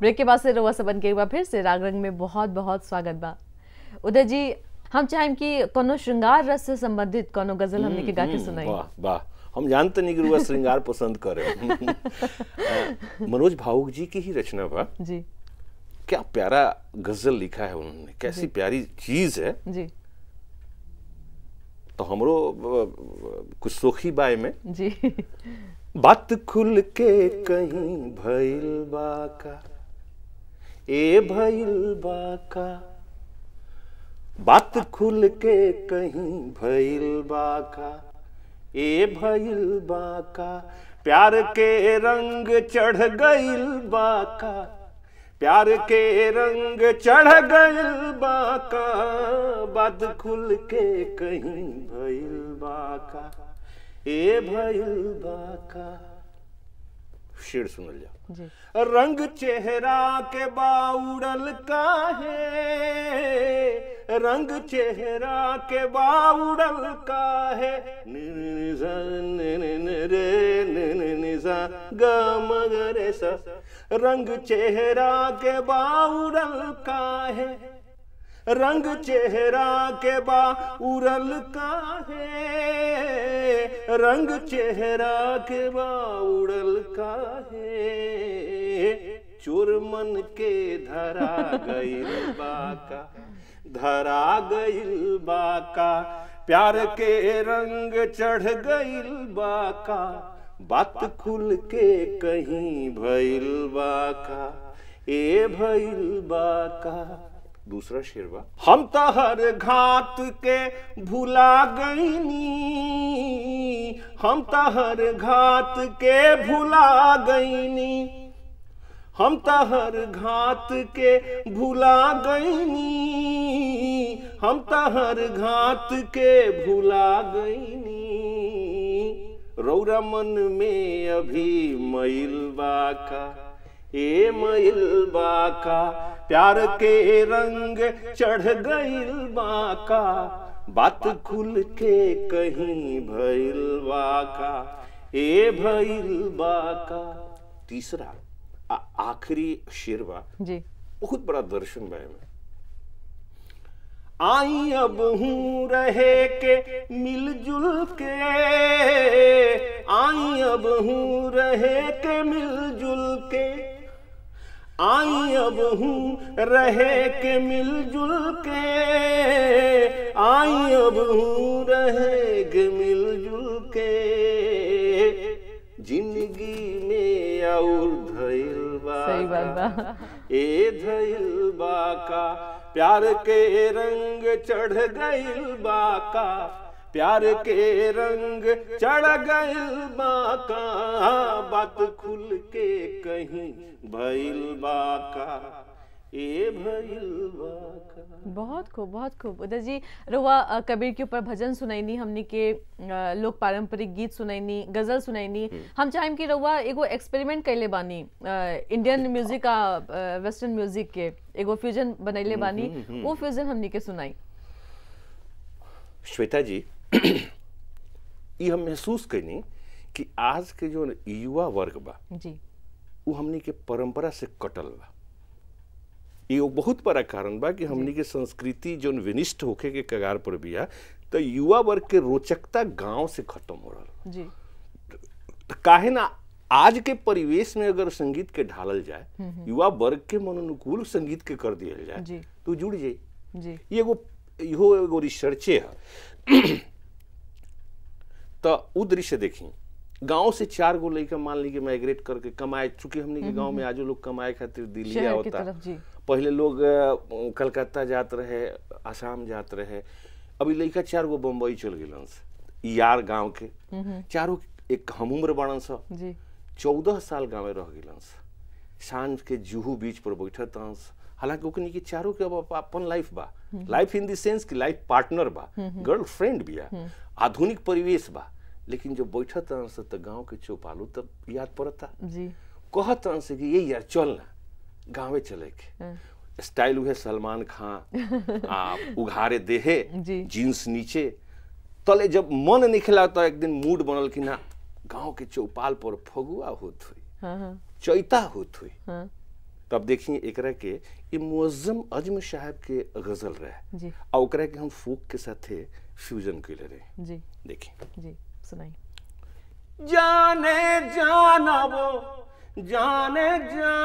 Break के बाद से रोवा रउआ बन के एक फिर से राग रंग में बहुत बहुत स्वागत बा उदय जी हम चाहेम कि कोनो श्रृंगार रस से संबंधित कोनो गजल हमने के हम्म, गा के हम्म, सुनाई वाह वाह हम जानते नहीं कि श्रृंगार पसंद करे मनोज भावुक जी की ही रचना बा जी क्या प्यारा गजल लिखा है उन्होंने कैसी प्यारी चीज है जी तो हमरो कुछ सोखी बाय में जी बात खुल के कहीं भइल बा का ए भइल बाका बात खुल के कहीं भइल बाका ए भइल बाका प्यार के रंग चढ़ गइल बाका प्यार के रंग चढ़ गइल बाका बात खुल के कहीं भइल बाका ए भइल बाका शेर सुन लिया रंग चेहरा के बाउड़ल का है रंग चेहरा के बाउड़ल का है रंग चेहरा के बाउड़ल का है रंग चेहरा के बा उरल का है रंग चेहरा के बा उड़ल का है चोर मन के धरा गईल बाका धरा गईल बाका प्यार के रंग चढ़ गईल बाका बात खुल के कहीं भैल बाका ए भैल बाका दूसरा शेरवा हम तो हर घात के भुला गईनी हम तो हर घात के भुला गईनी हम तो हर घात के भुला गईनी हम तो हर घात के भुला गईनी रौरा मन में अभी मइल बाका ए मइल बाका प्यार के रंग चढ़ गईल का बात खुल के कहीं भैल का ए भइल का तीसरा आखिरी शेरवा जी बहुत बड़ा दर्शन भाई में आई अब हूँ रहे के मिलजुल के आई अब हूँ रहे के मिलजुल आई अब हूँ रहे के मिलजुल के आई अब हूँ रहे के मिलजुल के जिंदगी में और धैल बा ए धैल बा का प्यार के रंग चढ़ गई बा का प्यार के रंग चढ़ गए बाका बात खुल के कहीं भैल बाका बहुत खूब बहुत खूब उदय जी रुआ कबीर के ऊपर भजन सुनैनी हमने के लोक पारंपरिक गीत सुनैनी गजल सुनैनी हम्म। हम चाहे कि रुआ एगो एक्सपेरिमेंट कैले बानी इंडियन म्यूजिक का वेस्टर्न म्यूजिक के एगो फ्यूजन बनैले हम्म, बानी वो हम्म, फ्यूजन हमने के सुनाई श्वेता जी ये हम महसूस कनी कि आज के जो युवा वर्ग बा जी वो हमने के परंपरा से कटल बा ये बहुत बड़ा कारण बा कि हमने के संस्कृति जो विनिष्ट होके के कगार पर बिया तो युवा वर्ग के रोचकता गांव से खत्म हो रहा तो काहे ना आज के परिवेश में अगर संगीत के ढालल जाए हम्म, हम्म। युवा वर्ग के मनोनुकूल संगीत के कर दिया जाए तो जुड़ जाए ये एगो यो एगो रिसर्चे है तो दृश्य देखी गांव से चार गो लड़का मान ली माइग्रेट करके कमाए चूंकि हमने के गांव में आज लोग कमाए खातिर दिल्ली होता पहले लोग कलकत्ता जात रहे आसाम जात रहे अभी लड़का चार गो बम्बई चल गए यार गांव के चारों एक हम उम्र बड़न सा चौदह साल गाँव में रह गए सांझ के जूहू बीच पर बैठत तंस हालांकि ओकनी के चारों के अब अपन लाइफ बा लाइफ इन देंस सेंस कि लाइफ पार्टनर बा गर्लफ्रेंड भी है हम्म। आधुनिक परिवेश बा लेकिन जो बैठ तन से तो गाँव के चौपालू तब याद पड़ता जी कह तन से कि ये यार चल ना गाँवे चले के हाँ। स्टाइल वह सलमान खान आ, उघारे देहे जींस नीचे तले जब मन निकला तो एक दिन मूड बनल कि ना गाँव के चौपाल पर फगुआ होत हुई हाँ, हाँ। चैता होत हुई तब देखिए एक के ये मुजम अजम साहब के गजल रहे और हम फूक के साथे फ्यूजन किलर है जी देखिए जी सुनाइए जाने जाना वो जाने जा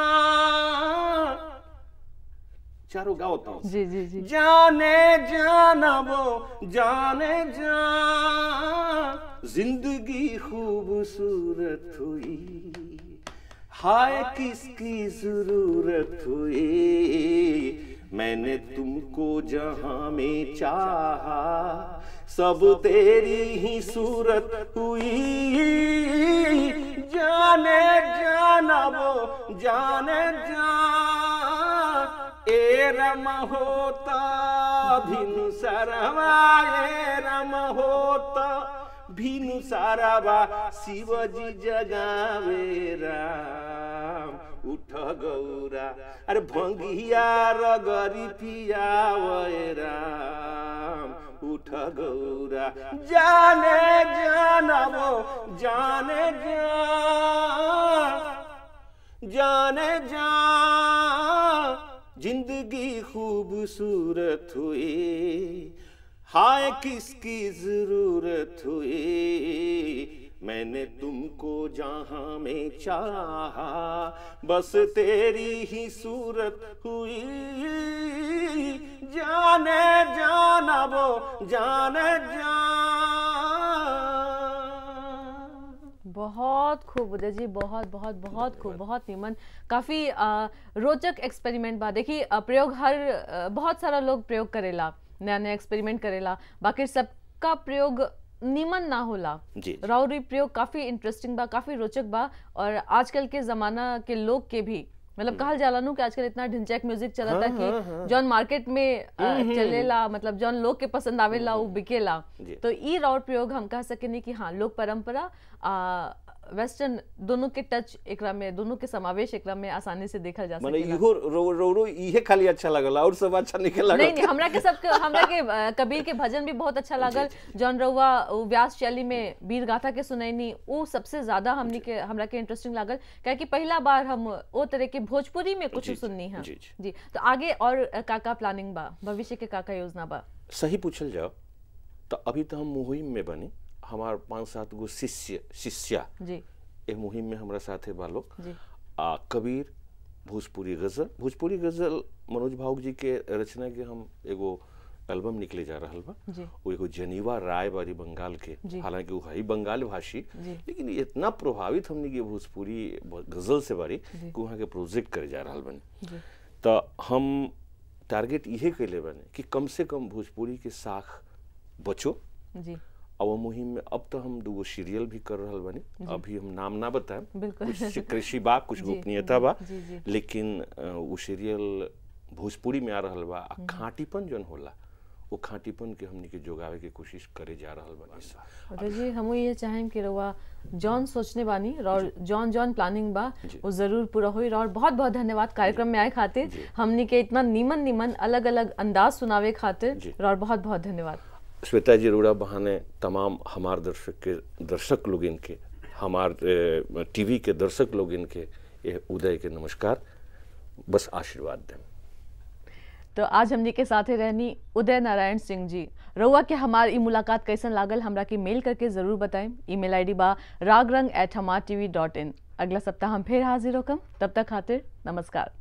चारों गा तो जी जी जी जाने जाना वो जाने जा जिंदगी खूबसूरत हुई हाय किसकी जरूरत हुई मैंने तुमको जहां में चाहा सब तेरी ही सूरत हुई जाने जाना वो जाने जा ए रम होता भिनु सरवा ए रम होता भिनु सरवा शिवजी जगावे राम उठ गौरा अरे भंगिया रगरी पिया राम उठ गौरा जाने जाना वो जाने जान जाने जान जिंदगी खूबसूरत हुई हाय किसकी जरूरत हुई मैंने तुमको जहां में चाहा बस तेरी ही सूरत हुई जाने जाना वो जाने जा बहुत खूब उदय जी बहुत बहुत बहुत खूब बहुत निमन काफ़ी रोचक एक्सपेरिमेंट बा देखिए प्रयोग हर बहुत सारा लोग प्रयोग करेला नया नया एक्सपेरिमेंट करेला बाकी सबका प्रयोग नीमन ना होला राउरी प्रयोग काफी इंटरेस्टिंग बा काफी रोचक बा और आजकल के जमाना के लोग के भी मतलब हम्म। कहा जाला नु कि आजकल इतना ढिंचैक म्यूजिक चलता हाँ, कि हाँ, हाँ। जॉन मार्केट में हम्म, हम्म, चलेला मतलब जॉन लोग के पसंद आवेला वो बिकेला तो ई राउर प्रयोग हम कह सकेनी कि हाँ लोक परंपरा वेस्टर्न दोनों के टच एकरा में दोनों के समावेश एकरा में आसानी से देखल जा सकेला माने रो रो रो इहे खाली अच्छा लागल और सब अच्छा निकल लागल नहीं नहीं हमरा के सब हमरा के कबीर के भजन भी बहुत अच्छा लागल जॉन रउआ व्यास शैली में वीर गाथा के सुनैनी वो सबसे ज्यादा हमने के हमरा के इंटरेस्टिंग लागल क्या कि पहला बार हम ओ तरह के भोजपुरी में कुछ सुननी है जी तो आगे और काका प्लानिंग बा भविष्य के काका योजना बा सही पूछल जाओ तो अभी तो हम मुहिम में बनी हमार पांच सात गो शिष्य शिष्या ए मुहिम में हमारा साथ है बालोक आ, कबीर भोजपुरी गजल भोजपुरी गजल मनोज भावुक जी के रचना के हम एगो एल्बम निकले जा रहा बा वो एगो जनीवा राय बारी बंगाल के हालांकि वो है बंगाल भाषी लेकिन इतना प्रभावित हमने ये भोजपुरी गजल से बारी कि वहाँ के प्रोजेक्ट करे जा रहा बने तो हम टारगेट ये कैले बने कि कम से कम भोजपुरी के साख बचो अव मुहिम में अब तो हम दूगो सीरियल भी कर रहा बनी अभी हम नाम ना बताए कुछ कृषि बा कुछ गोपनीयता बा लेकिन वो सीरियल भोजपुरी में आ रहा बा आ हम्म। खाटीपन जौन होला वो खाटीपन के हमने के जोगावे के कोशिश करे जा रहा बनी बानी अच्छा। अच्छा। जी हम ये चाहें कि रवा जॉन सोचने बानी और जॉन जॉन प्लानिंग बा वो ज़रूर पूरा हुई और बहुत बहुत धन्यवाद कार्यक्रम में आए खातिर हमने के इतना नीमन नीमन अलग अलग अंदाज सुनावे खातिर और बहुत बहुत धन्यवाद श्वेता जी अरोड़ा बहाने तमाम हमारे दर्शक के दर्शक लोग इनके हमारे टीवी के दर्शक लोग इनके ये उदय के नमस्कार बस आशीर्वाद दें तो आज हम के साथ रहनी उदय नारायण सिंह जी रोआ के हमारे मुलाकात कैसा लागल हमरा की मेल करके ज़रूर बताएं ईमेल आईडी बा रागरंग एट हमार टी वी डॉट इन अगला सप्ताह हम फिर हाजिर होकम तब तक खातिर नमस्कार